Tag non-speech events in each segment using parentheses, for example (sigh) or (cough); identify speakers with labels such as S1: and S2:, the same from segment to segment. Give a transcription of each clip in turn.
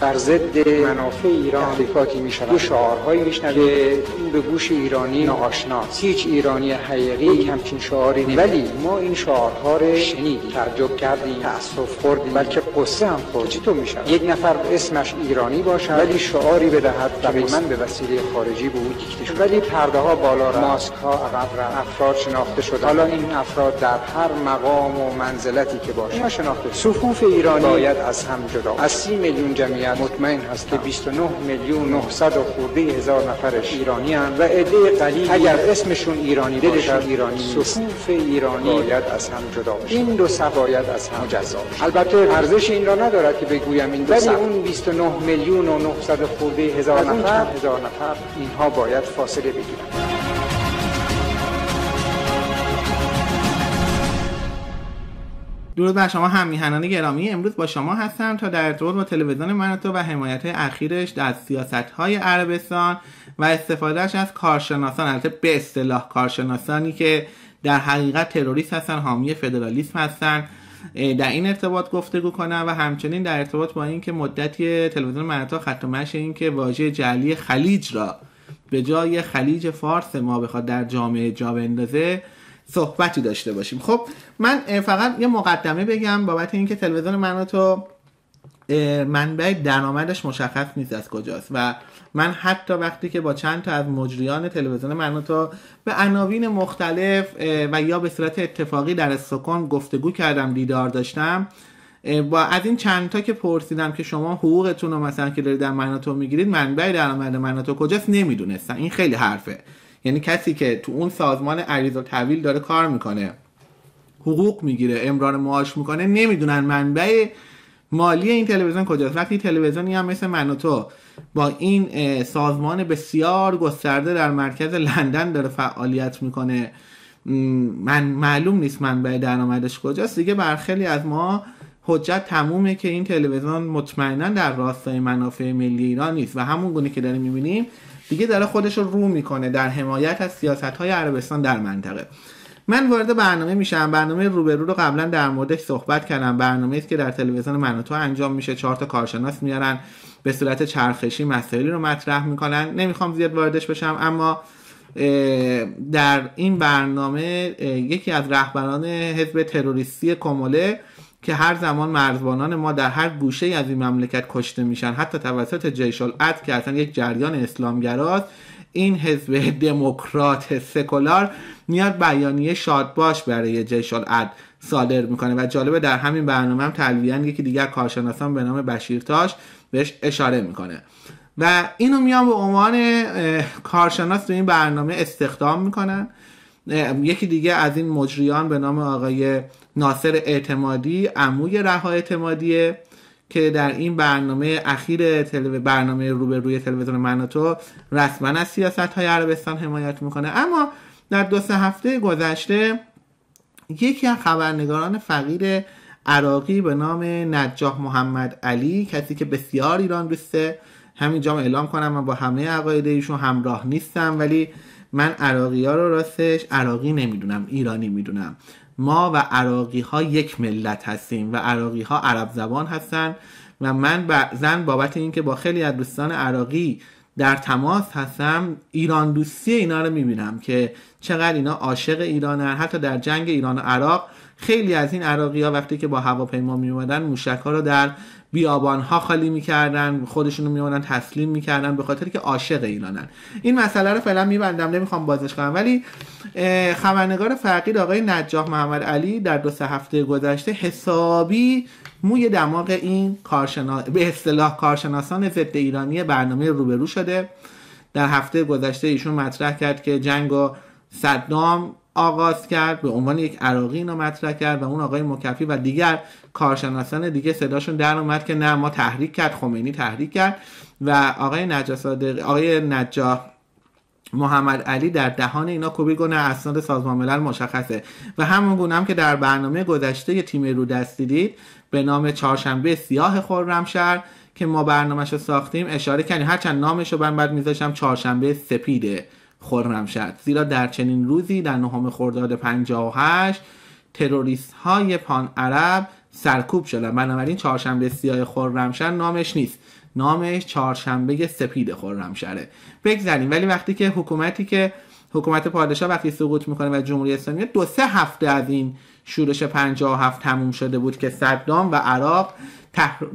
S1: بر ضد منافع ایران تحریکاتی می شود دو شعارهایی میشنوید که این به گوش ایرانی ناشنا هیچ ایرانی حقیقی همچین شعاری نمید. ولی ما این شعارها رو شنیدیم ترجب کردیم تأصف خوردیم بلکه قصه هم خورد چی تو می یک نفر اسمش ایرانی باشد ولی شعاری بدهد که به من به وسیله خارجی به او کشیده ولی پرده ها بالا را ماسک ها عقب را افراد شناخته شده حالا این افراد در هر مقام و منزلتی که باشند شناخته صفوف ایرانی باید از هم جدا از میلیون جمعیت مطمئن هست که 29 میلیون 900 و خورده هزار نفرش ایرانی هم و عده قلیل اگر اسمشون ایرانی دلشون ایرانی صفوف ایرانی باید از هم جدا بشه این دو سه باید از هم جزا بشه البته ارزش این را ندارد که بگویم این دو ولی اون 29 میلیون و 900 خورده هزار نفر هزار نفر اینها باید فاصله بگیرن
S2: درود بر شما هم گرامی امروز با شما هستم تا در ارتباط با تلویزیون مناتو و حمایت اخیرش در سیاست های عربستان و استفادهش از کارشناسان البته به اصطلاح کارشناسانی که در حقیقت تروریست هستن حامی فدرالیسم هستن در این ارتباط گفتگو کنم و همچنین در ارتباط با اینکه مدتی تلویزیون مناتو خط اینکه واژه جلی خلیج را به جای خلیج فارس ما بخواد در جامعه جا بندازه صحبتی داشته باشیم خب من فقط یه مقدمه بگم بابت اینکه تلویزیون من تو منبع درآمدش مشخص نیست از کجاست و من حتی وقتی که با چند تا از مجریان تلویزیون تو به عناوین مختلف و یا به صورت اتفاقی در سکون گفتگو کردم دیدار داشتم با از این چند تا که پرسیدم که شما حقوقتون رو مثلا که دارید در مناتو میگیرید منبع درآمد مناتو کجاست نمیدونستم این خیلی حرفه یعنی کسی که تو اون سازمان عریض و طویل داره کار میکنه حقوق میگیره امران معاش میکنه نمیدونن منبع مالی این تلویزیون کجاست وقتی تلویزیونی هم مثل من تو با این سازمان بسیار گسترده در مرکز لندن داره فعالیت میکنه من معلوم نیست منبع درآمدش کجاست دیگه بر خیلی از ما حجت تمومه که این تلویزیون مطمئنا در راستای منافع ملی ایران نیست و همون گونه که داریم میبینیم دیگه داره خودش رو رو میکنه در حمایت از سیاست های عربستان در منطقه من وارد برنامه میشم برنامه روبرو رو قبلا در موردش صحبت کردم برنامه است که در تلویزیون تو انجام میشه چهار تا کارشناس میارن به صورت چرخشی مسائلی رو مطرح میکنن نمیخوام زیاد واردش بشم اما در این برنامه یکی از رهبران حزب تروریستی کموله که هر زمان مرزبانان ما در هر گوشه از این مملکت کشته میشن حتی توسط جیش اد که اصلا یک جریان اسلامگراست این حزب دموکرات سکولار میاد بیانیه شادباش برای جیش اد صادر میکنه و جالبه در همین برنامه هم تلویحا یکی دیگر کارشناسان به نام بشیرتاش بهش اشاره میکنه و اینو میان به عنوان کارشناس تو این برنامه استخدام میکنن یکی دیگه از این مجریان به نام آقای ناصر اعتمادی عموی رها اعتمادیه که در این برنامه اخیر تلو... برنامه روبروی تلویزیون مناتو رسما از سیاست های عربستان حمایت میکنه اما در دو سه هفته گذشته یکی از خبرنگاران فقیر عراقی به نام نجاح محمد علی کسی که بسیار ایران دوسته همینجا اعلام کنم من با همه عقاید ایشون همراه نیستم ولی من عراقی ها رو راستش عراقی نمیدونم ایرانی میدونم ما و عراقی ها یک ملت هستیم و عراقی ها عرب زبان هستن و من زن بابت اینکه با خیلی از دوستان عراقی در تماس هستم ایران دوستی اینا رو میبینم که چقدر اینا عاشق ایرانن حتی در جنگ ایران و عراق خیلی از این عراقی ها وقتی که با هواپیما میومدن اومدن موشک ها رو در ها خالی میکردن خودشون رو میونن تسلیم میکردن به خاطر که عاشق ایرانن این مسئله رو فعلا میبندم نمیخوام بازش کنم ولی خبرنگار فقید آقای نجاح محمد علی در دو سه هفته گذشته حسابی موی دماغ این کارشناس به اصطلاح کارشناسان ضد ایرانی برنامه روبرو شده در هفته گذشته ایشون مطرح کرد که جنگ و صدام آغاز کرد به عنوان یک عراقی اینو مطرح کرد و اون آقای مکفی و دیگر کارشناسان دیگه صداشون در اومد که نه ما تحریک کرد خمینی تحریک کرد و آقای نجا آقای نجا محمد علی در دهان اینا کوبی گونه اسناد سازمان ملل مشخصه و همون گونه هم که در برنامه گذشته یه تیم رو دست به نام چهارشنبه سیاه خرمشهر که ما برنامهشو ساختیم اشاره کردیم هرچند نامش رو من بعد میذاشتم چهارشنبه سپیده خرم شد زیرا در چنین روزی در نهم خرداد 58 تروریست های پان عرب سرکوب شدن بنابراین چهارشنبه سیاه خرمشهر نامش نیست نامش چهارشنبه سپید خرمشهره بگذاریم ولی وقتی که حکومتی که حکومت پادشاه وقتی سقوط میکنه و جمهوری اسلامی دو سه هفته از این شورش 57 تموم شده بود که صدام و عراق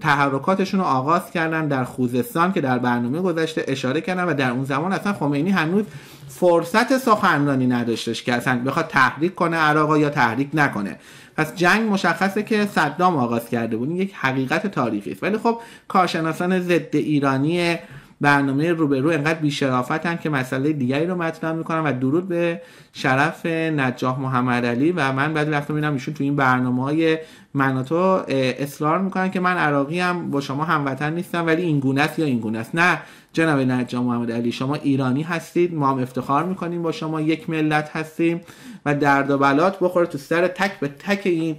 S2: تحرکاتشون رو آغاز کردن در خوزستان که در برنامه گذشته اشاره کردن و در اون زمان اصلا خمینی هنوز فرصت سخنرانی نداشتش که اصلا بخواد تحریک کنه عراقا یا تحریک نکنه پس جنگ مشخصه که صدام آغاز کرده بود این یک حقیقت تاریخی است ولی خب کارشناسان ضد ایرانی برنامه روبرو انقدر هم که مسئله دیگری رو مطرح میکنم و درود به شرف نجاح محمد علی و من بعد رفته میرم ایشون تو این برنامه های مناتو اصرار میکنن که من عراقی هم با شما هموطن نیستم ولی این گونه است یا این است نه جناب نجاح محمد علی شما ایرانی هستید ما هم افتخار میکنیم با شما یک ملت هستیم و درد و بلات بخوره تو سر تک به تک این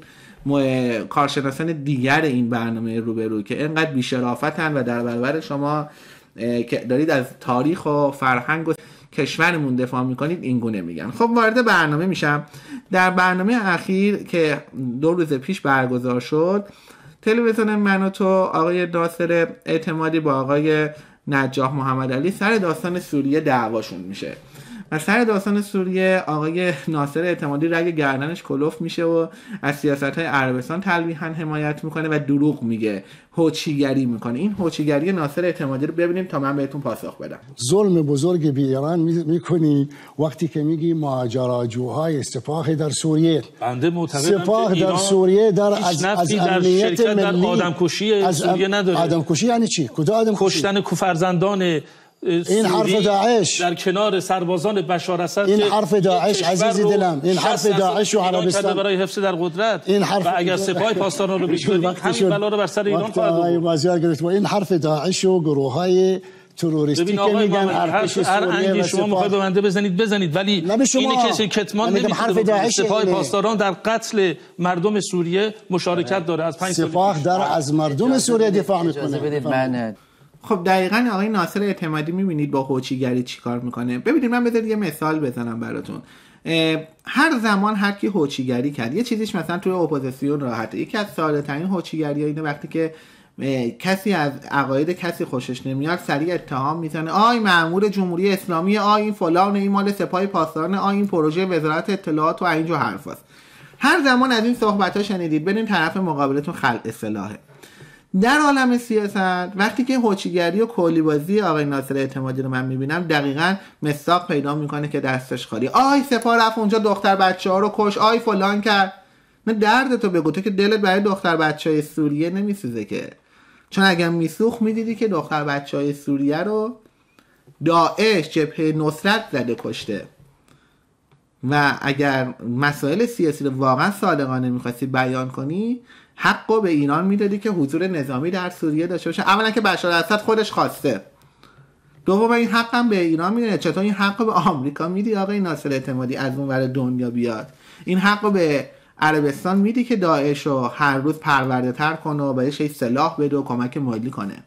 S2: کارشناسان دیگر این برنامه روبرو که انقدر بیشرافتن و در برابر شما که دارید از تاریخ و فرهنگ و کشورمون دفاع میکنید گونه میگن خب وارد برنامه میشم در برنامه اخیر که دو روز پیش برگزار شد تلویزیون من و تو آقای ناصر اعتمادی با آقای نجاح محمد علی سر داستان سوریه دعواشون میشه و سر داستان سوریه آقای ناصر اعتمادی رگ گردنش کلوف میشه و از سیاست های عربستان تلویحا حمایت میکنه و دروغ میگه هوچیگری میکنه این هوچیگری ناصر اعتمادی رو ببینیم تا من بهتون پاسخ بدم
S1: ظلم بزرگ به ایران میکنی وقتی که میگی ماجراجوهای سپاه در سوریه
S2: بنده سپاه در سوریه
S1: در از, از امنیت ملی آدمکشی از سوریه نداره آدمکشی یعنی چی کجا آدمکشی کشتن کوفرزندان این حرف داعش در کنار سربازان بشار اسد این حرف داعش عزیز دلم این حرف داعش و عربستان برای حفظ در قدرت این حرف و اگر سپاه پاسداران رو (laughs) بیشترید همین بلا رو بر سر ایران خواهد این حرف داعش و گروه های تروریستی که میگن ارتش هر انگی شما میخواید به بنده بزنید بزنید ولی این شما. اینه که کتمان نمیتونه سپاه پاسداران در قتل مردم سوریه مشارکت داره از 5 سال
S2: سپاه در از مردم سوریه دفاع میکنه من خب دقیقا آقای ناصر اعتمادی میبینید با هوچیگری چیکار میکنه ببینید من بذارید یه مثال بزنم براتون هر زمان هر کی هوچیگری کرد یه چیزیش مثلا توی اپوزیسیون راحته یکی از ساده ترین هوچیگری اینه وقتی که کسی از عقاید کسی خوشش نمیاد سریع اتهام میزنه آی معمور جمهوری اسلامی آی این فلان این مال سپاه پاسداران آی این پروژه وزارت اطلاعات و اینجور حرفاست هر زمان از این صحبت ها شنیدید برین طرف مقابلتون خلع اصلاحه در عالم سیاست وقتی که هوچیگری و کلیبازی آقای ناصر اعتمادی رو من میبینم دقیقا مساق پیدا میکنه که دستش خالی آی سپاه رفت اونجا دختر بچه ها رو کش آی فلان کرد نه درد تو بگو تو که دلت برای دختر بچه های سوریه نمیسوزه که چون اگر میسوخ میدیدی که دختر بچه های سوریه رو داعش جبهه نصرت زده کشته و اگر مسائل سیاسی رو واقعا صادقانه میخواستی بیان کنی حق به ایران میدادی که حضور نظامی در سوریه داشته باشه اولا که بشار اسد خودش خواسته دوم این حق به ایران میدونه چطور این حق به آمریکا میدی آقای ناصر اعتمادی از اونور دنیا بیاد این حق به عربستان میدی که داعش رو هر روز پرورده تر کنه و بهش سلاح بده و کمک مالی کنه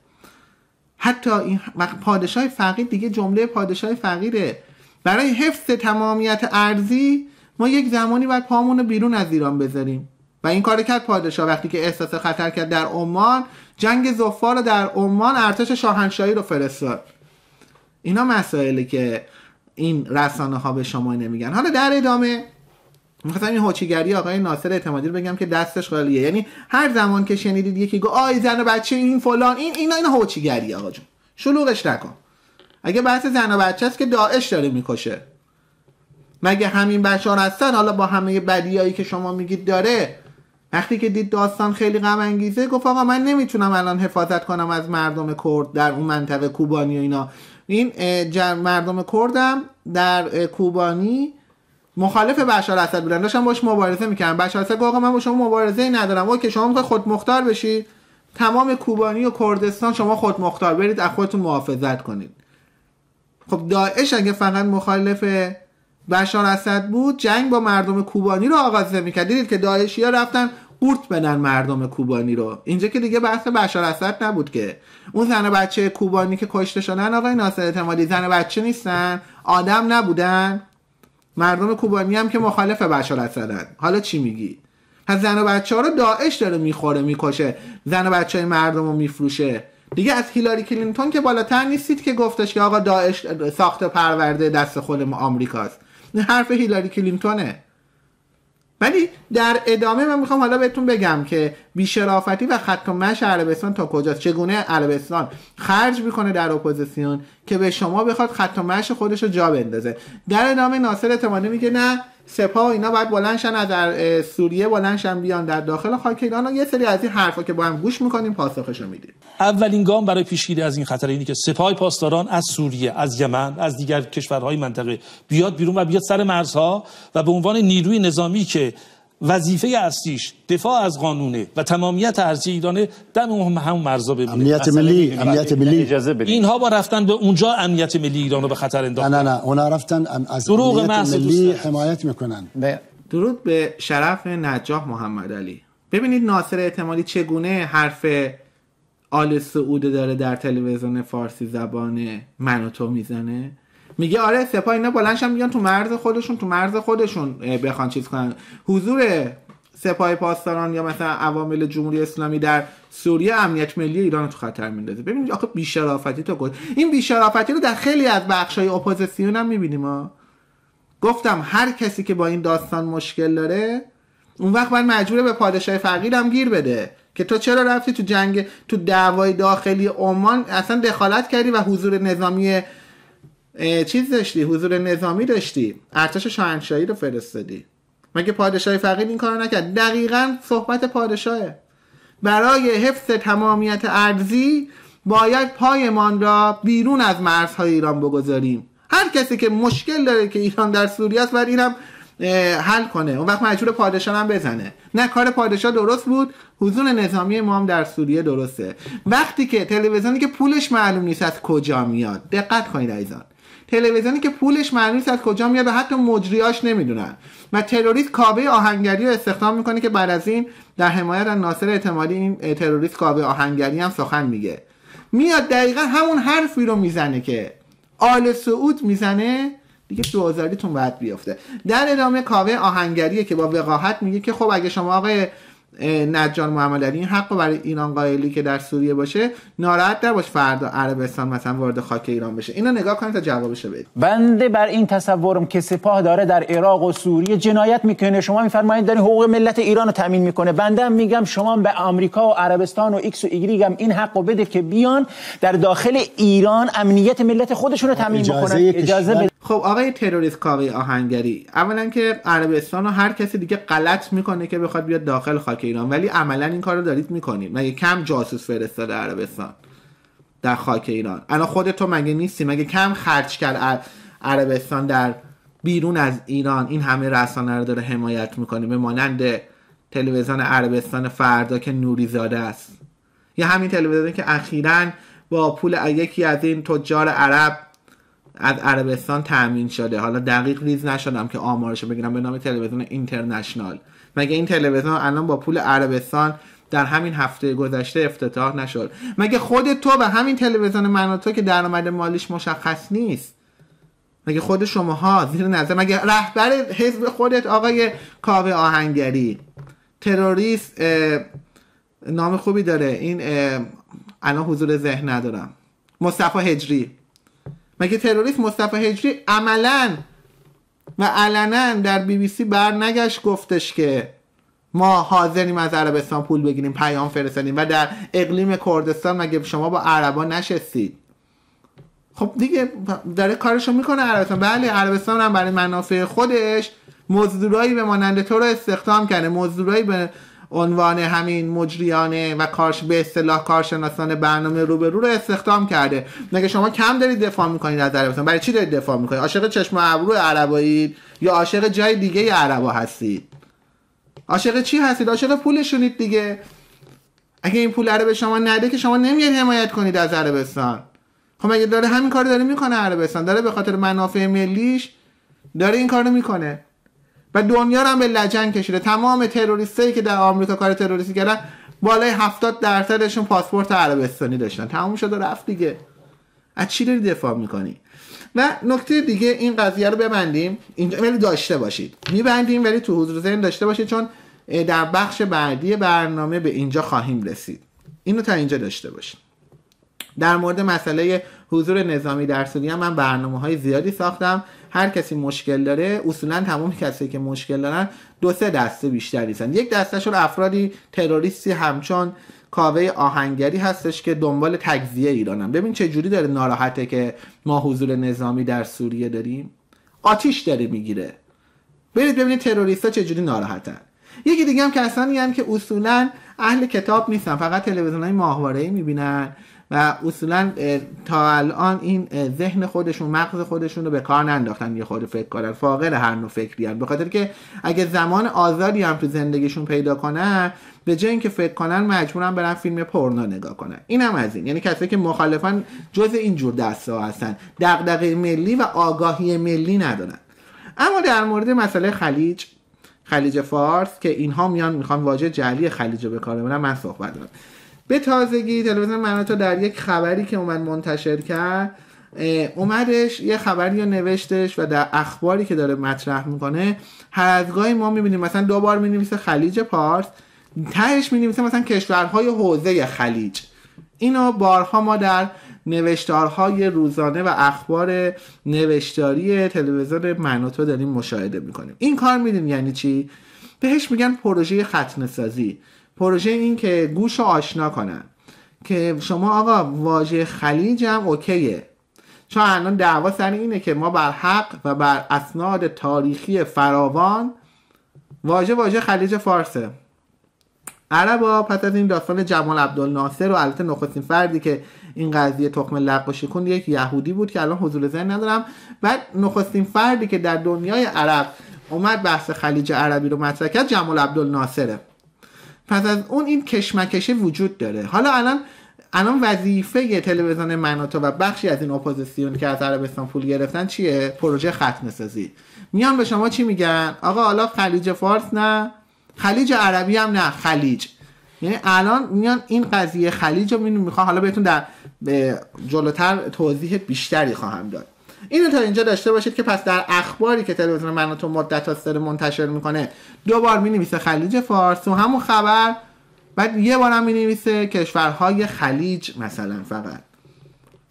S2: حتی این پادشاه فقیر دیگه جمله پادشاه فقیره برای حفظ تمامیت ارزی ما یک زمانی باید پامون بیرون از ایران بذاریم و این کار کرد پادشاه وقتی که احساس خطر کرد در عمان جنگ زفار در عمان ارتش شاهنشاهی رو فرستاد اینا مسائلی که این رسانه ها به شما نمیگن حالا در ادامه میخواستم این هوچیگری آقای ناصر اعتمادی رو بگم که دستش خالیه یعنی هر زمان که شنیدید یکی گفت آی زن و بچه این فلان این اینا این هوچیگری آقا جون شلوغش نکن اگه بحث زن و بچه است که داعش داره میکشه مگه همین بچه ها هستن حالا با همه بدیایی که شما میگید داره وقتی که دید داستان خیلی غم انگیزه گفت آقا من نمیتونم الان حفاظت کنم از مردم کرد در اون منطقه کوبانی و اینا این مردم کردم در کوبانی مخالف بشار اسد بودن داشتن باش مبارزه میکردن بشار اسد گفت آقا من با شما مبارزه ای ندارم اوکی شما میخوای خود مختار بشی تمام کوبانی و کردستان شما خود مختار برید از خودتون محافظت کنید خب داعش اگه فقط مخالف بشار اسد بود جنگ با مردم کوبانی رو آغاز میکرد دیدید که داعشی ها رفتن قورت بدن مردم کوبانی رو اینجا که دیگه بحث بشار اسد نبود که اون زن و بچه کوبانی که کشته شدن آقای ناصر اعتمادی زن و بچه نیستن آدم نبودن مردم کوبانی هم که مخالف بشار اسدن حالا چی میگی پس زن و بچه ها رو داعش داره میخوره میکشه زن و بچه های مردم رو میفروشه دیگه از هیلاری کلینتون که بالاتر نیستید که گفتش که آقا داعش ساخت پرورده دست خود آمریکاست این حرف هیلاری کلینتونه ولی در ادامه من میخوام حالا بهتون بگم که بیشرافتی و خط و مش عربستان تا کجاست چگونه عربستان خرج میکنه در اپوزیسیون که به شما بخواد خط مش خودش رو جا بندازه در ادامه ناصر اعتمادی میگه نه سپاه اینا باید بلندشن از در سوریه بلندشن بیان در داخل خاک ایران و یه سری از این حرفا که با هم گوش میکنیم پاسخشو میدیم
S1: اولین گام برای پیشگیری از این خطر اینه که سپاه پاسداران از سوریه از یمن از دیگر کشورهای منطقه بیاد بیرون و بیاد سر مرزها و به عنوان نیروی نظامی که وظیفه اصلیش دفاع از قانونه و تمامیت ارضی ایرانه دم هم هم مرزا بمونه امنیت ملی امنیت ملی
S2: اجازه اینها با رفتن به اونجا امنیت ملی ایران رو به خطر انداختن
S1: نه نه نه اونا رفتن از دروغ امنیت ملی حمایت میکنن
S2: به درود به شرف نجاح محمد علی ببینید ناصر اعتمادی چگونه حرف آل سعود داره در تلویزیون فارسی زبان منو تو میزنه میگه آره سپاه اینا هم میگن تو مرز خودشون تو مرز خودشون بخوان چیز کنن حضور سپاه پاسداران یا مثلا عوامل جمهوری اسلامی در سوریه امنیت ملی ایران تو خطر میندازه ببینید آخه بیشرافتی تو گفت این بیشرافتی رو در خیلی از بخشای اپوزیسیون هم میبینیم ها گفتم هر کسی که با این داستان مشکل داره اون وقت باید مجبوره به پادشاه فقیرم گیر بده که تو چرا رفتی تو جنگ تو دعوای داخلی عمان اصلا دخالت کردی و حضور نظامی چیز داشتی حضور نظامی داشتی ارتش شاهنشاهی رو فرستادی مگه پادشاه فقید این کارو نکرد دقیقا صحبت پادشاهه برای حفظ تمامیت ارزی باید پایمان را بیرون از مرزهای ایران بگذاریم هر کسی که مشکل داره که ایران در سوریه است باید اینم حل کنه اون وقت مجبور پادشاه هم بزنه نه کار پادشاه درست بود حضور نظامی ما هم در سوریه درسته وقتی که تلویزیونی که پولش معلوم نیست از کجا میاد دقت کنید عزیزان تلویزیونی که پولش معلوم از کجا میاد و حتی مجریاش نمیدونن و تروریست کابه آهنگری رو استخدام میکنه که بعد از این در حمایت از ناصر اعتمادی این تروریست کابه آهنگری هم سخن میگه میاد دقیقا همون حرفی رو میزنه که آل سعود میزنه دیگه دوازاریتون باید بیفته در ادامه کاوه آهنگریه که با وقاحت میگه که خب اگه شما آقای نجان محمد علی این حق برای ایران قائلی که در سوریه باشه ناراحت نباش فردا عربستان مثلا وارد خاک ایران بشه اینو نگاه کنید تا جوابش بدید بنده بر این تصورم که
S1: سپاه داره در عراق و سوریه جنایت میکنه شما میفرمایید دارین حقوق ملت ایران رو تامین میکنه بنده هم میگم شما به آمریکا و عربستان و ایکس و ایگریگ هم این حق رو بده که بیان در داخل ایران امنیت ملت خودشون رو تامین بکنن اجازه, اجازه
S2: خب آقای تروریست کاوه آهنگری اولا که عربستان و هر کسی دیگه غلط میکنه که بخواد بیاد داخل خاک ایران ولی عملا این کار رو دارید میکنید مگه کم جاسوس فرستاده عربستان در خاک ایران الان خود تو مگه نیستی مگه کم خرچ کرد عربستان در بیرون از ایران این همه رسانه رو داره حمایت میکنه به مانند تلویزیون عربستان فردا که نوری زاده است یا همین تلویزیون که اخیرا با پول یکی از این تجار عرب از عربستان تامین شده حالا دقیق ریز نشدم که آمارشو بگیرم به نام تلویزیون اینترنشنال مگه این تلویزیون الان با پول عربستان در همین هفته گذشته افتتاح نشد مگه خود تو و همین تلویزیون من تو که درآمد مالیش مشخص نیست مگه خود شماها زیر نظر مگه رهبر حزب خودت آقای کاوه آهنگری تروریست نام خوبی داره این الان حضور ذهن ندارم مصطفی هجری مگه تروریست مصطفی هجری عملا و علنا در بی بی سی بر نگشت گفتش که ما حاضریم از عربستان پول بگیریم پیام فرستادیم و در اقلیم کردستان مگه شما با عربا نشستید خب دیگه داره کارشو میکنه عربستان بله عربستان هم برای منافع خودش مزدورایی به مانند تو رو استخدام کرده مزدورایی به عنوان همین مجریانه و کارش به اصطلاح کارشناسان برنامه روبرو رو استخدام کرده مگه شما کم دارید دفاع میکنید از عربستان برای چی دارید دفاع میکنید عاشق چشم ابرو عربایید یا عاشق جای دیگه عربا هستید عاشق چی هستید عاشق پولشونید دیگه اگه این پول رو به شما نده که شما نمیاد حمایت کنید از عربستان خب مگه داره همین کار داره میکنه عربستان داره به خاطر منافع ملیش داره این کارو میکنه و دنیا رو هم به لجن کشیده تمام تروریستایی که در آمریکا کار تروریستی کردن بالای 70 درصدشون پاسپورت عربستانی داشتن تموم شد و رفت دیگه از چی داری دفاع میکنی و نکته دیگه این قضیه رو ببندیم اینجا ولی داشته باشید میبندیم ولی تو حضور ذهن داشته باشید چون در بخش بعدی برنامه به اینجا خواهیم رسید اینو تا اینجا داشته باشید در مورد مسئله حضور نظامی در سوریه من برنامه های زیادی ساختم هر کسی مشکل داره اصولا تمام کسی که مشکل دارن دو سه دسته بیشتری هستند. یک دستهشون افرادی تروریستی همچون کاوه آهنگری هستش که دنبال تجزیه ایرانم ببین چه جوری داره ناراحته که ما حضور نظامی در سوریه داریم آتیش داره میگیره برید ببینید تروریستا چجوری ناراحتن یکی دیگه هم کسانی هم که اصولا اهل کتاب نیستن فقط تلویزیون های ماهواره ای میبینن و اصولا تا الان این ذهن خودشون مغز خودشون رو به کار ننداختن یه خود فکر کنن فاقر هر نوع فکری به خاطر که اگه زمان آزادی هم تو زندگیشون پیدا کنن به جای اینکه فکر کنن مجبورن برن فیلم پورنو نگاه کنن اینم از این یعنی کسایی که مخالفن جز اینجور ها هستن دغدغه ملی و آگاهی ملی ندارن اما در مورد مسئله خلیج خلیج فارس که اینها میان میخوان واژه جلی خلیج رو به کار من دارم به تازگی تلویزیون مناتو در یک خبری که اومد منتشر کرد اومدش یه خبری رو نوشتش و در اخباری که داره مطرح میکنه هر از گاهی ما میبینیم مثلا دو بار مینویسه خلیج پارس تهش مینویسه مثلا کشورهای حوزه خلیج اینو بارها ما در نوشتارهای روزانه و اخبار نوشتاری تلویزیون مناتو داریم مشاهده میکنیم این کار میدیم یعنی چی؟ بهش میگن پروژه سازی. پروژه این که گوش آشنا کنن که شما آقا واژه خلیج هم اوکیه چون الان دعوا سر اینه که ما بر حق و بر اسناد تاریخی فراوان واژه واژه خلیج فارسه عربا پس از این داستان جمال عبدالناصر و البته نخستین فردی که این قضیه تخم لق یک یهودی بود که الان حضور ذهن ندارم بعد نخستین فردی که در دنیای عرب اومد بحث خلیج عربی رو مطرح کرد جمال عبدالناصره پس از اون این کشمکشه وجود داره حالا الان الان وظیفه تلویزیون مناتو و بخشی از این اپوزیسیون که از عربستان پول گرفتن چیه پروژه ختم سازی میان به شما چی میگن آقا حالا خلیج فارس نه خلیج عربی هم نه خلیج یعنی الان میان این قضیه خلیج رو میخوام حالا بهتون در جلوتر توضیح بیشتری خواهم داد اینو تا اینجا داشته باشید که پس در اخباری که تلویزیون من مدت هاست داره منتشر میکنه دوبار مینویسه خلیج فارس و همون خبر بعد یه بارم مینویسه کشورهای خلیج مثلا فقط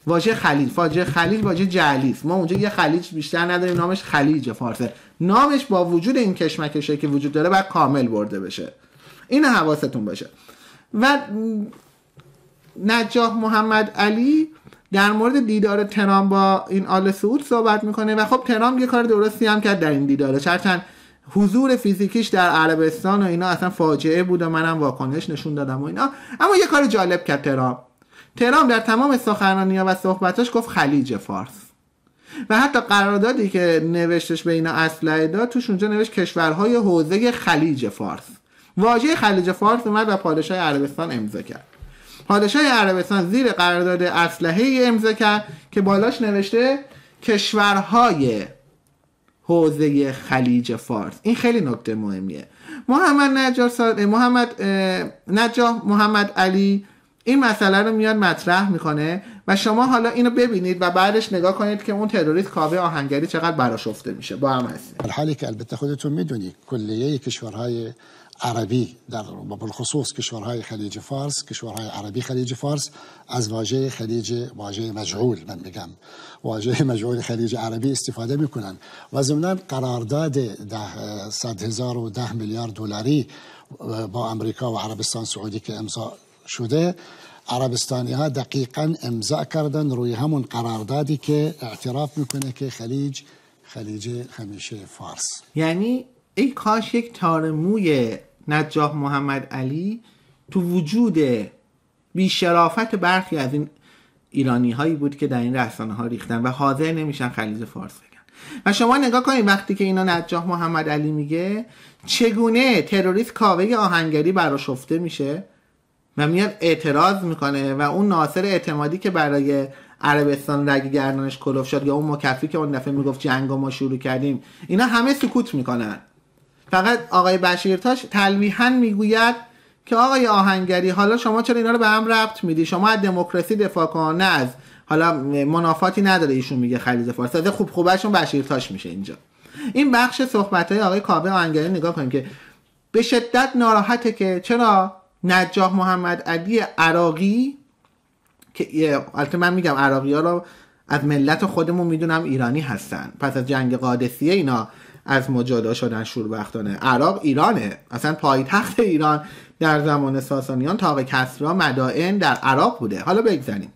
S2: واژه خلیج واژه خلیج واژه جلیس ما اونجا یه خلیج بیشتر نداریم نامش خلیج فارس نامش با وجود این کشمکشه که وجود داره باید کامل برده بشه این حواستون باشه و نجاح محمد علی در مورد دیدار ترام با این آل سعود صحبت میکنه و خب ترام یه کار درستی هم کرد در این دیدار چرچن حضور فیزیکیش در عربستان و اینا اصلا فاجعه بود و منم واکنش نشون دادم و اینا اما یه کار جالب کرد ترام ترام در تمام سخنرانی و صحبتاش گفت خلیج فارس و حتی قراردادی که نوشتش به اینا اسلحه داد توش اونجا نوشت کشورهای حوزه خلیج فارس واژه خلیج فارس اومد و پادشاه عربستان امضا کرد پادشاه عربستان زیر قرارداد اسلحه امضا کرد که بالاش نوشته کشورهای حوزه خلیج فارس این خیلی نکته مهمیه محمد نجار محمد نجار محمد علی این مسئله رو میاد مطرح میکنه و شما حالا اینو ببینید و بعدش نگاه کنید که اون تروریست کاوه آهنگری چقدر براش افته میشه با هم هستیم حالی که البته خودتون میدونی کلیه کشورهای عربی در بالخصوص
S1: کشورهای خلیج فارس کشورهای عربی خلیج فارس از واژه خلیج واژه مجعول من میگم واژه مجعول خلیج عربی استفاده میکنن و ضمن قرارداد ده صد هزار و ده میلیارد دلاری با امریکا و عربستان سعودی که امضا شده عربستانی ها دقیقا امضا کردن روی همون قراردادی که اعتراف میکنه که خلیج خلیج همیشه
S2: فارس یعنی ای کاش یک تار موی نجاه محمد علی تو وجود بیشرافت برخی از این ایرانی هایی بود که در این رسانه ها ریختن و حاضر نمیشن خلیج فارس بگن و شما نگاه کنید وقتی که اینا نجاه محمد علی میگه چگونه تروریست کاوه آهنگری براشفته میشه و میاد اعتراض میکنه و اون ناصر اعتمادی که برای عربستان رگ گردنش کلوف شد یا اون مکفی که اون دفعه میگفت جنگ ما شروع کردیم اینا همه سکوت میکنن فقط آقای بشیرتاش تلویحا میگوید که آقای آهنگری حالا شما چرا اینا رو به هم ربط میدی شما از دموکراسی دفاع کن از حالا منافاتی نداره ایشون میگه خلیج فارس از خوب خوبشون بشیرتاش میشه اینجا این بخش صحبت های آقای کابه آهنگری نگاه کنیم که به شدت ناراحته که چرا نجاح محمد علی عراقی که البته من میگم عراقی ها رو از ملت خودمون میدونم ایرانی هستن پس از جنگ قادسیه اینا از ما شدن شوربختانه عراق ایرانه اصلا پایتخت ایران در زمان ساسانیان تاق کسرا مدائن در عراق بوده حالا بگذاریم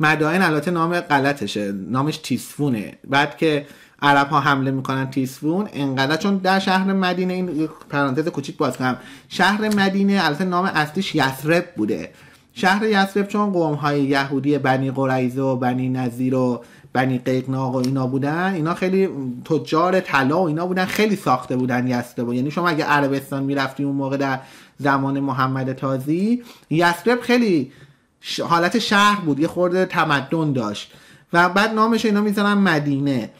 S2: مدائن البته نام غلطشه نامش تیسفونه بعد که عرب ها حمله میکنن تیسفون انقدر چون در شهر مدینه این پرانتز کوچیک باز کنم شهر مدینه البته نام اصلیش یثرب بوده شهر یثرب چون قوم های یهودی بنی قریزه و بنی نظیر و بنی قیقناق و اینا بودن اینا خیلی تجار طلا و اینا بودن خیلی ساخته بودن بود یعنی شما اگه عربستان میرفتی اون موقع در زمان محمد تازی یسرب خیلی حالت شهر بود یه خورده تمدن داشت و بعد نامش اینا میزنن مدینه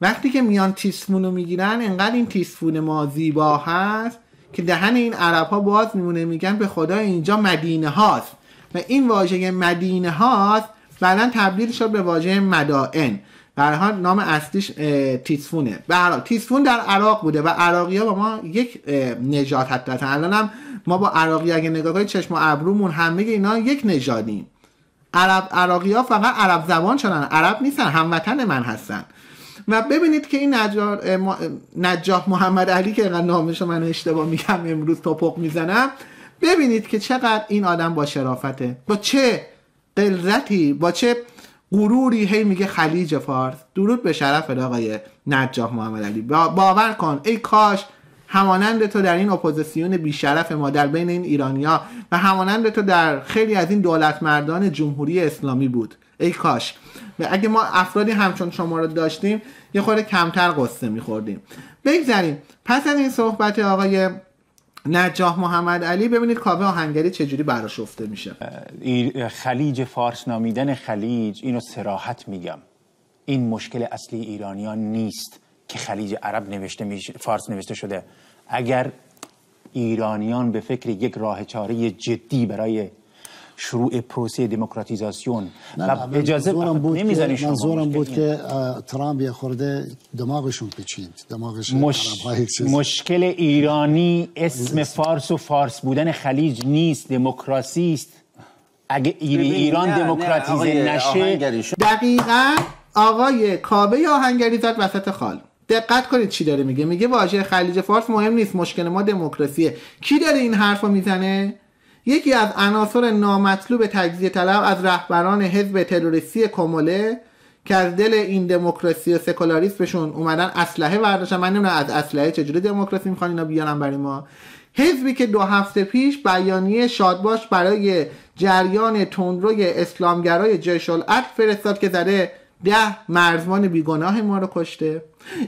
S2: وقتی که میان تیسفون رو میگیرن انقدر این تیسفون ما زیبا هست که دهن این عرب ها باز میمونه میگن به خدا اینجا مدینه هاست و این واژه مدینه هاست بعدا تبدیل شد به واژه مدائن برها نام اصلیش تیسفونه برها تیسفون در عراق بوده و عراقی ها با ما یک نجات حتی الان هم ما با عراقی اگه نگاه کنید چشم و ابرومون همه اینا یک نجاتیم عرب عراقی ها فقط عرب زبان شدن عرب نیستن هموطن من هستن و ببینید که این نجار نجاح محمد علی که اینقدر نامش من اشتباه میگم امروز توپق میزنم ببینید که چقدر این آدم با شرافته با چه قلزتی با چه غروری هی میگه خلیج فارس درود به شرف آقای نجاح محمد علی با باور کن ای کاش همانند تو در این اپوزیسیون بیشرف ما در بین این ایرانیا و همانند تو در خیلی از این دولت مردان جمهوری اسلامی بود ای کاش اگه ما افرادی همچون شما رو داشتیم یه خورده کمتر قصه میخوردیم بگذاریم پس از این صحبت آقای نجاح محمد علی ببینید کابه آهنگری چجوری افته میشه خلیج فارس نامیدن
S1: خلیج اینو سراحت میگم این مشکل اصلی ایرانیان نیست که خلیج عرب نوشته فارس نوشته شده اگر ایرانیان به فکر یک راه چاره جدی برای شروع پروسه دموکراتیزاسیون اجازه نمیذارین شما منظورم بود که ترامپ یه خورده دماغشون پیچید مشکل ایرانی اسم (laughs) فارس و فارس
S2: بودن خلیج نیست دموکراسی است اگه ایران دموکراتیزه نشه دقیقا آقای کابه آهنگری زد وسط خال دقت کنید چی داره میگه میگه واژه خلیج فارس مهم نیست مشکل ما دموکراسیه کی داره این حرف رو میزنه یکی از عناصر نامطلوب تجزیه طلب از رهبران حزب تروریستی کموله که از دل این دموکراسی و سکولاریسمشون اومدن اسلحه برداشتن من نمیدونم از اسلحه چجوری دموکراسی میخوان اینا بیانن برای ما حزبی که دو هفته پیش بیانیه شادباش برای جریان تندروی اسلامگرای جشالعت فرستاد که زده ده مرزمان بیگناه ما رو کشته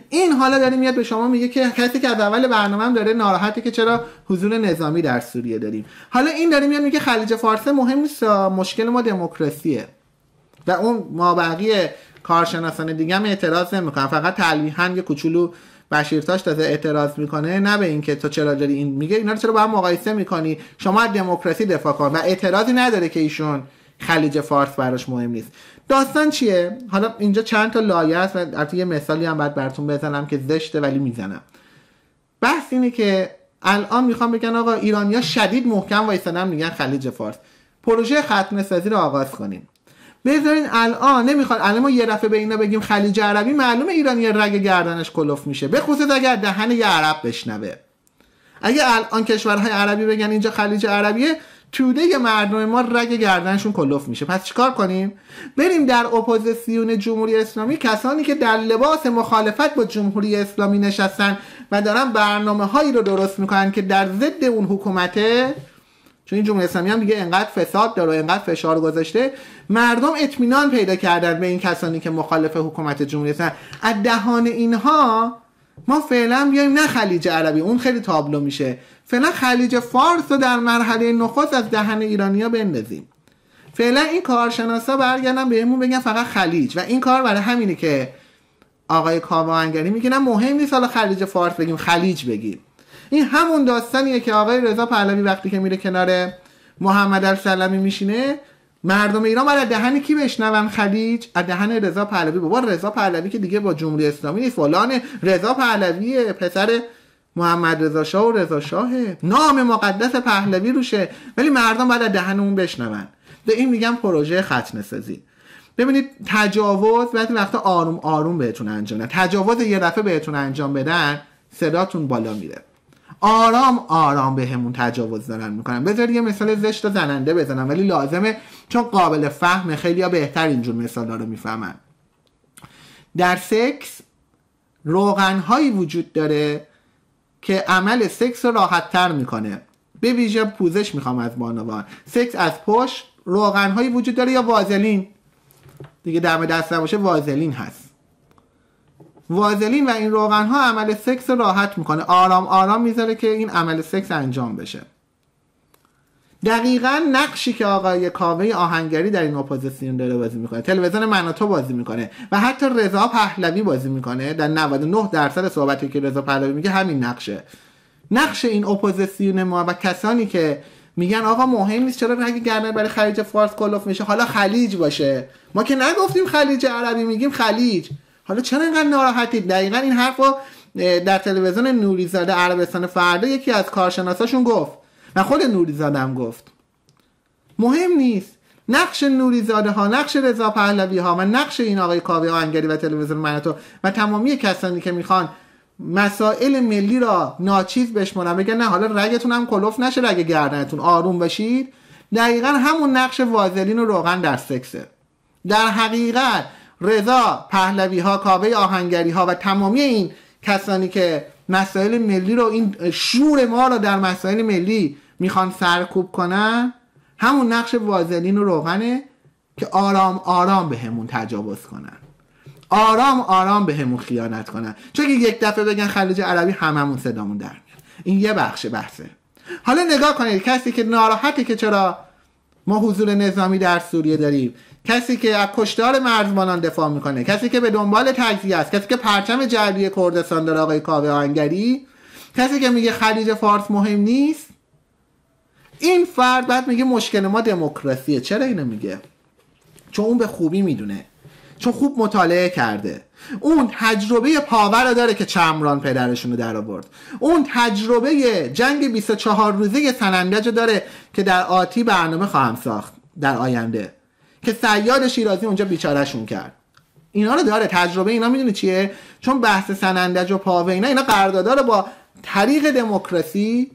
S2: این حالا داریم میاد به شما میگه که کسی که از اول برنامه هم داره ناراحته که چرا حضور نظامی در سوریه داریم حالا این داره میاد میگه خلیج فارس مهم نیست مشکل ما دموکراسیه و اون ما بقیه کارشناسان دیگه هم اعتراض نمیکنن فقط تلویحا یه کوچولو بشیرتاش تازه اعتراض میکنه نه به اینکه تو چرا داری این میگه اینا رو چرا با هم مقایسه میکنی شما دموکراسی دفاع کن و اعتراضی نداره که ایشون خلیج فارس براش مهم نیست داستان چیه حالا اینجا چند تا لایه است و البته یه مثالی هم باید براتون بزنم که زشته ولی میزنم بحث اینه که الان میخوام بگن آقا ایرانیا شدید محکم وایسادن میگن خلیج فارس پروژه ختنه سازی رو آغاز کنیم بذارین الان نمیخوان الان ما یه دفعه به اینا بگیم خلیج عربی معلومه ایرانی رگ گردنش کلوف میشه به خصوص اگر دهن یه عرب بشنوه اگه الان کشورهای عربی بگن اینجا خلیج عربیه توده مردم ما رگ گردنشون کلف میشه پس چیکار کنیم بریم در اپوزیسیون جمهوری اسلامی کسانی که در لباس مخالفت با جمهوری اسلامی نشستن و دارن برنامه هایی رو درست میکنن که در ضد اون حکومته چون این جمهوری اسلامی هم دیگه انقدر فساد داره و انقدر فشار گذاشته مردم اطمینان پیدا کردن به این کسانی که مخالف حکومت جمهوری اسلامی از دهان اینها ما فعلا بیایم نه خلیج عربی اون خیلی تابلو میشه فعلا خلیج فارس رو در مرحله نخست از دهن ایرانیا بندازیم فعلا این کارشناسا برگردن بهمون بگن فقط خلیج و این کار برای همینه که آقای کاوانگری میگن مهم نیست حالا خلیج فارس بگیم خلیج بگیم این همون داستانیه که آقای رضا پهلوی وقتی که میره کنار محمد السلمی میشینه مردم ایران برای دهن کی بشنون خلیج از دهن رضا پهلوی بابا رضا پهلوی که دیگه با جمهوری اسلامی نیست فلان رضا پهلوی پسر محمد رضا شاه و رضا شاهه نام مقدس پهلوی روشه ولی مردم باید دهن اون بشنون به این میگم پروژه ختنه سازی ببینید تجاوز بعضی وقتا آروم آروم بهتون انجام تجاوز یه دفعه بهتون انجام بدن صداتون بالا میره آرام آرام به تجاوز دارن میکنن بذارید یه مثال زشت و زننده بزنم ولی لازمه چون قابل فهمه خیلی ها بهتر اینجور مثال ها رو میفهمن در سکس روغن هایی وجود داره که عمل سکس رو تر میکنه به ویژه پوزش میخوام از بانوان سکس از پشت روغن هایی وجود داره یا وازلین دیگه دم دست نباشه وازلین هست وازلین و این روغن ها عمل سکس راحت میکنه آرام آرام میذاره که این عمل سکس انجام بشه دقیقا نقشی که آقای کاوه آهنگری در این اپوزیسیون داره بازی میکنه تلویزیون مناتو بازی میکنه و حتی رضا پهلوی بازی میکنه در 99 درصد صحبتی که رضا پهلوی میگه همین نقشه نقش این اپوزیسیون ما و کسانی که میگن آقا مهم نیست چرا رگ گردن برای خلیج فارس کلوف میشه حالا خلیج باشه ما که نگفتیم خلیج عربی میگیم خلیج حالا چرا اینقدر ناراحتید دقیقا این حرف رو در تلویزیون نوریزاده عربستان فردا یکی از کارشناساشون گفت و خود نوری زادم گفت مهم نیست نقش نوری ها نقش رضا پهلوی ها و نقش این آقای کاوه آهنگری و تلویزیون مناتو و تمامی کسانی که میخوان مسائل ملی را ناچیز بشمونن بگن نه حالا رگتون هم کلوف نشه رگ گردنتون آروم باشید دقیقا همون نقش وازلین و روغن در سکسه در حقیقت رضا پهلوی ها کاوه آهنگری ها و تمامی این کسانی که مسائل ملی رو این شور ما رو در مسائل ملی میخوان سرکوب کنن همون نقش وازلین و روغنه که آرام آرام به همون تجاوز کنن آرام آرام به همون خیانت کنن چون که یک دفعه بگن خلیج عربی هممون صدامون در این یه بخش بحثه حالا نگاه کنید کسی که ناراحته که چرا ما حضور نظامی در سوریه داریم کسی که از کشتار مرزبانان دفاع میکنه کسی که به دنبال تجزیه است کسی که پرچم جعلی کردستان داره آقای کاوه آنگری کسی که میگه خلیج فارس مهم نیست این فرد بعد میگه مشکل ما دموکراسیه چرا اینو میگه چون اون به خوبی میدونه چون خوب مطالعه کرده اون تجربه پاور رو داره که چمران پدرشون رو در آورد اون تجربه جنگ 24 روزه سنندج رو داره که در آتی برنامه خواهم ساخت در آینده که سیاد شیرازی اونجا بیچارهشون کرد اینا رو داره تجربه اینا میدونه چیه چون بحث سنندج و پاوه اینا اینا قراردادا رو با طریق دموکراسی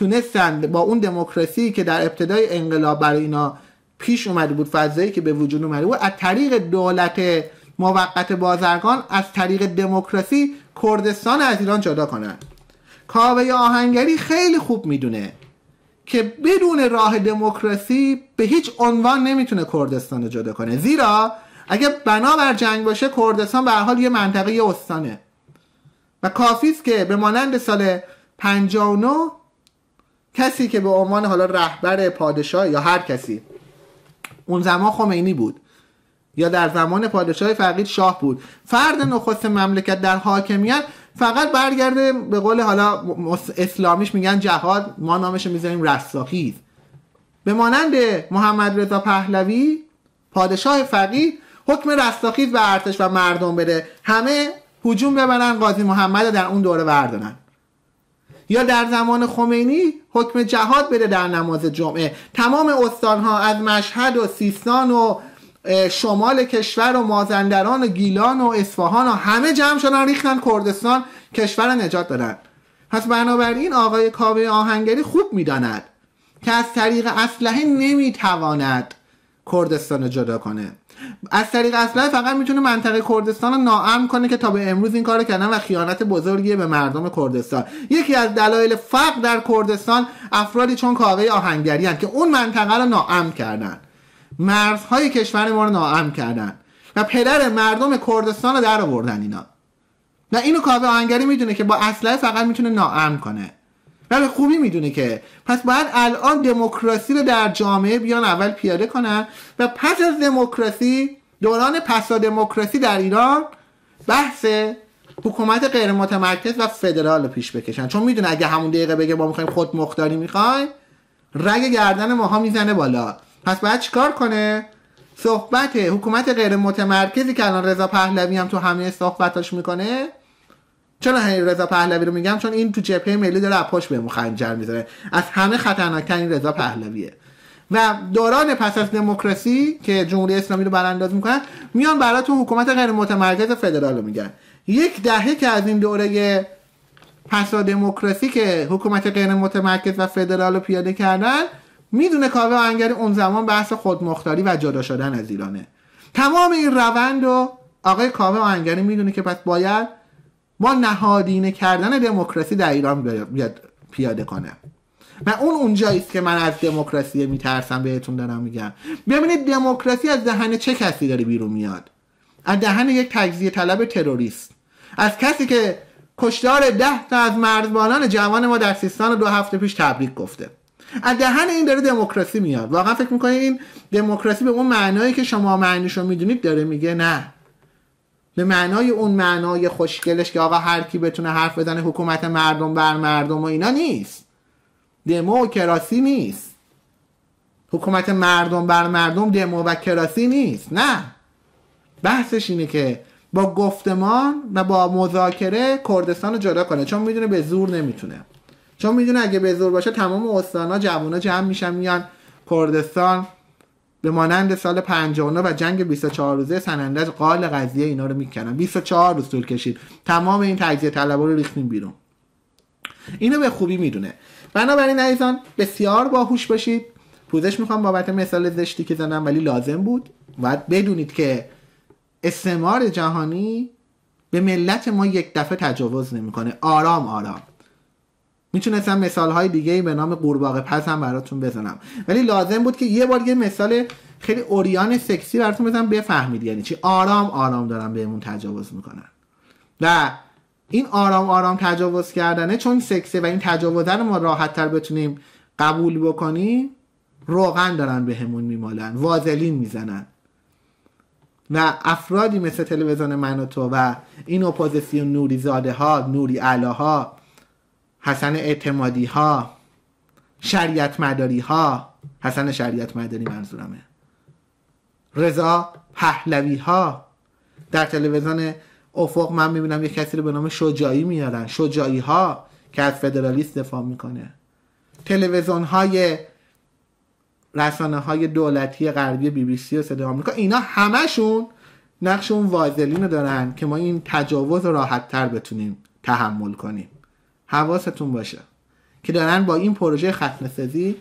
S2: تونستن با اون دموکراسی که در ابتدای انقلاب برای اینا پیش اومده بود فضایی که به وجود اومده بود از طریق دولت موقت بازرگان از طریق دموکراسی کردستان از ایران جدا کنن کاوه آهنگری خیلی خوب میدونه که بدون راه دموکراسی به هیچ عنوان نمیتونه کردستان رو جدا کنه زیرا اگه بنابر جنگ باشه کردستان به حال یه منطقه یه استانه و کافی که به مانند سال 59 کسی که به عنوان حالا رهبر پادشاه یا هر کسی اون زمان خمینی بود یا در زمان پادشاه فقید شاه بود فرد نخست مملکت در حاکمیت فقط برگرده به قول حالا اسلامیش میگن جهاد ما نامش میذاریم رستاخیز به مانند محمد رضا پهلوی پادشاه فقید حکم رستاخیز به ارتش و مردم بده همه حجوم ببرن قاضی محمد در اون دوره بردارن یا در زمان خمینی حکم جهاد بده در نماز جمعه تمام استانها از مشهد و سیستان و شمال کشور و مازندران و گیلان و اصفهان و همه جمع شدن ریختن کردستان کشور نجات دادن پس بنابراین آقای کاوه آهنگری خوب میداند که از طریق اسلحه نمیتواند کردستان جدا کنه از طریق اسلحه فقط میتونه منطقه کردستان رو ناامن کنه که تا به امروز این کار کردن و خیانت بزرگیه به مردم کردستان یکی از دلایل فقر در کردستان افرادی چون کاوه آهنگری که اون منطقه رو ناامن کردن مرزهای کشور ما رو ناامن کردن و پدر مردم کردستان رو در آوردن اینا و اینو کاوه آهنگری میدونه که با اسلحه فقط میتونه ناامن کنه بله خوبی میدونه که پس باید الان دموکراسی رو در جامعه بیان اول پیاده کنن و پس از دموکراسی دوران پسا دموکراسی در ایران بحث حکومت غیر متمرکز و فدرال رو پیش بکشن چون میدونه اگه همون دقیقه بگه ما میخوایم خود مختاری میخوایم رگ گردن ماها میزنه بالا پس باید چیکار کنه صحبت حکومت غیر متمرکزی که الان رضا پهلوی هم تو همه صحبتاش میکنه چرا همین رضا پهلوی رو میگم چون این تو جبهه ملی داره پشت به خنجر میزنه از همه این رضا پهلویه و دوران پس از دموکراسی که جمهوری اسلامی رو برانداز میکنن میان براتون حکومت غیر متمرکز فدرال رو میگن یک دهه که از این دوره پس دموکراسی که حکومت غیر متمرکز و فدرال رو پیاده کردن میدونه کاوه انگری اون زمان بحث خودمختاری و جدا شدن از ایرانه تمام این روند رو آقای کاوه آهنگری میدونه که پس باید ما نهادینه کردن دموکراسی در ایران بیاد پیاده کنه و اون اونجایی که من از دموکراسی میترسم بهتون دارم میگم ببینید دموکراسی از دهن چه کسی داره بیرون میاد از دهن یک تجزیه طلب تروریست از کسی که کشتار ده تا از مرزبانان جوان ما در سیستان دو هفته پیش تبریک گفته از دهن این داره دموکراسی میاد واقعا فکر میکنید این دموکراسی به اون معنایی که شما معنیش میدونید داره میگه نه به معنای اون معنای خوشگلش که آقا هر کی بتونه حرف بزنه حکومت مردم بر مردم و اینا نیست دموکراسی نیست حکومت مردم بر مردم دمو و کراسی نیست نه بحثش اینه که با گفتمان و با مذاکره کردستان رو جدا کنه چون میدونه به زور نمیتونه چون میدونه اگه به زور باشه تمام استانا جوانا جمع میشن میان کردستان به مانند سال 59 و جنگ 24 روزه سنندج قال قضیه اینا رو میکنن 24 روز طول کشید تمام این تجزیه طلبا رو ریختیم بیرون اینو به خوبی میدونه بنابراین عزیزان بسیار باهوش باشید پوزش میخوام بابت مثال زشتی که زنم ولی لازم بود و بدونید که استعمار جهانی به ملت ما یک دفعه تجاوز نمیکنه آرام آرام میتونستم مثال های دیگه به نام قورباغه پس هم براتون بزنم ولی لازم بود که یه بار یه مثال خیلی اوریان سکسی براتون بزنم بفهمید یعنی چی آرام آرام دارن بهمون تجاوز میکنن و این آرام آرام تجاوز کردنه چون سکسه و این تجاوزه رو ما راحت تر بتونیم قبول بکنیم روغن دارن بهمون به میمالن وازلین میزنن و افرادی مثل تلویزیون من و تو و این اپوزیسیون نوری زاده ها نوری علاها حسن اعتمادی ها شریعت مداری ها حسن شریعت مداری منظورمه رضا پهلوی ها در تلویزیون افق من میبینم یه کسی رو به نام شجایی میارن شجایی ها که از فدرالیست دفاع میکنه تلویزیون های رسانه های دولتی غربی بی بی سی و صدای آمریکا اینا همشون نقش اون وازلین رو دارن که ما این تجاوز راحت تر بتونیم تحمل کنیم حواستون باشه که دارن با این پروژه ختم سازی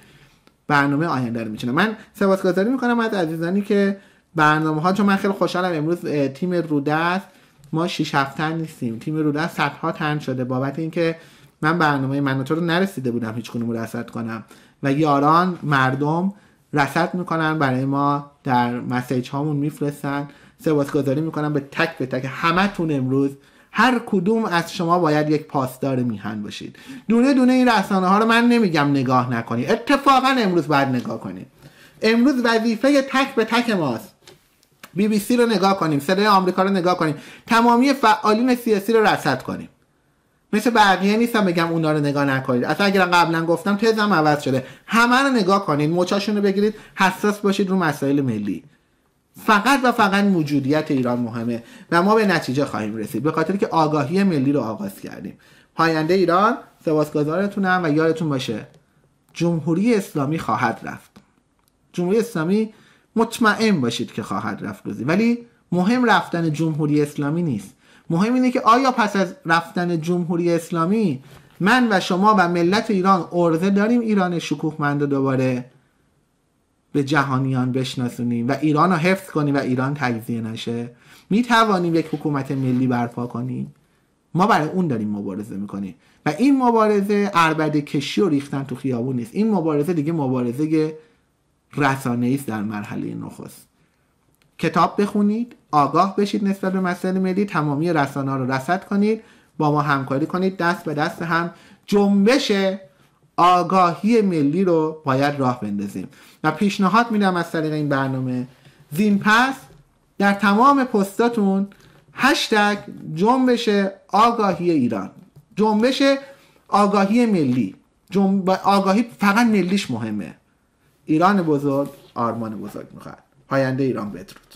S2: برنامه آینده رو میچینن من سپاسگزاری میکنم از عزیزانی که برنامه ها چون من خیلی خوشحالم امروز تیم رودست ما 6 هفته نیستیم تیم رودست صدها تن شده بابت اینکه من برنامه من رو نرسیده بودم هیچ کنیم رسد کنم و یاران مردم رسد میکنن برای ما در مسیج هامون میفرستن سپاسگزاری میکنم به تک به تک همتون امروز هر کدوم از شما باید یک پاسدار میهن باشید دونه دونه این رسانه ها رو من نمیگم نگاه نکنید اتفاقا امروز باید نگاه کنید امروز وظیفه تک به تک ماست بی بی سی رو نگاه کنیم صدای آمریکا رو نگاه کنیم تمامی فعالین سیاسی رو رصد کنیم مثل بقیه نیستم بگم اونا رو نگاه نکنید اصلا اگر قبلا گفتم تزم عوض شده همه رو نگاه کنید موچاشون رو بگیرید حساس باشید رو مسائل ملی فقط و فقط موجودیت ایران مهمه و ما به نتیجه خواهیم رسید به خاطر که آگاهی ملی رو آغاز کردیم پاینده ایران سپاسگزارتونم و یادتون باشه جمهوری اسلامی خواهد رفت جمهوری اسلامی مطمئن باشید که خواهد رفت روزی ولی مهم رفتن جمهوری اسلامی نیست مهم اینه که آیا پس از رفتن جمهوری اسلامی من و شما و ملت ایران ارزه داریم ایران شکوهمند دوباره به جهانیان بشناسونیم و ایران رو حفظ کنیم و ایران تجزیه نشه می توانیم یک حکومت ملی برپا کنیم ما برای اون داریم مبارزه میکنیم و این مبارزه اربد کشی و ریختن تو خیابون نیست این مبارزه دیگه مبارزه رسانه است در مرحله نخست کتاب بخونید آگاه بشید نسبت به مسئله ملی تمامی رسانه ها رو رسد کنید با ما همکاری کنید دست به دست هم جنبش آگاهی ملی رو باید راه بندازیم و پیشنهاد میدم از طریق این برنامه زین پس در تمام پستاتون هشتگ جنبش آگاهی ایران جنبش آگاهی ملی آگاهی فقط ملیش مهمه ایران بزرگ آرمان بزرگ میخواد پاینده ایران بدرود